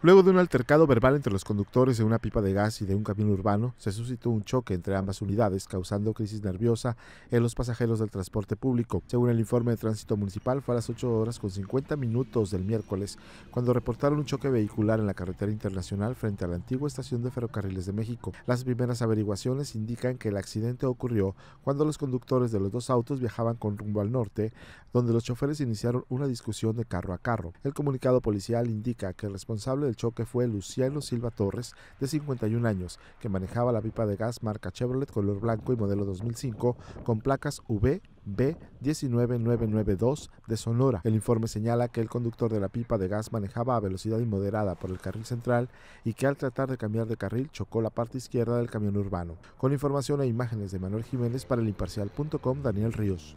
Luego de un altercado verbal entre los conductores de una pipa de gas y de un camión urbano, se suscitó un choque entre ambas unidades, causando crisis nerviosa en los pasajeros del transporte público. Según el informe de tránsito municipal, fue a las 8 horas con 50 minutos del miércoles cuando reportaron un choque vehicular en la carretera internacional frente a la antigua estación de ferrocarriles de México. Las primeras averiguaciones indican que el accidente ocurrió cuando los conductores de los dos autos viajaban con rumbo al norte, donde los choferes iniciaron una discusión de carro a carro. El comunicado policial indica que el responsable el choque fue Luciano Silva Torres, de 51 años, que manejaba la pipa de gas marca Chevrolet color blanco y modelo 2005 con placas vb 19992 de Sonora. El informe señala que el conductor de la pipa de gas manejaba a velocidad inmoderada por el carril central y que al tratar de cambiar de carril chocó la parte izquierda del camión urbano. Con información e imágenes de Manuel Jiménez para el imparcial.com, Daniel Ríos.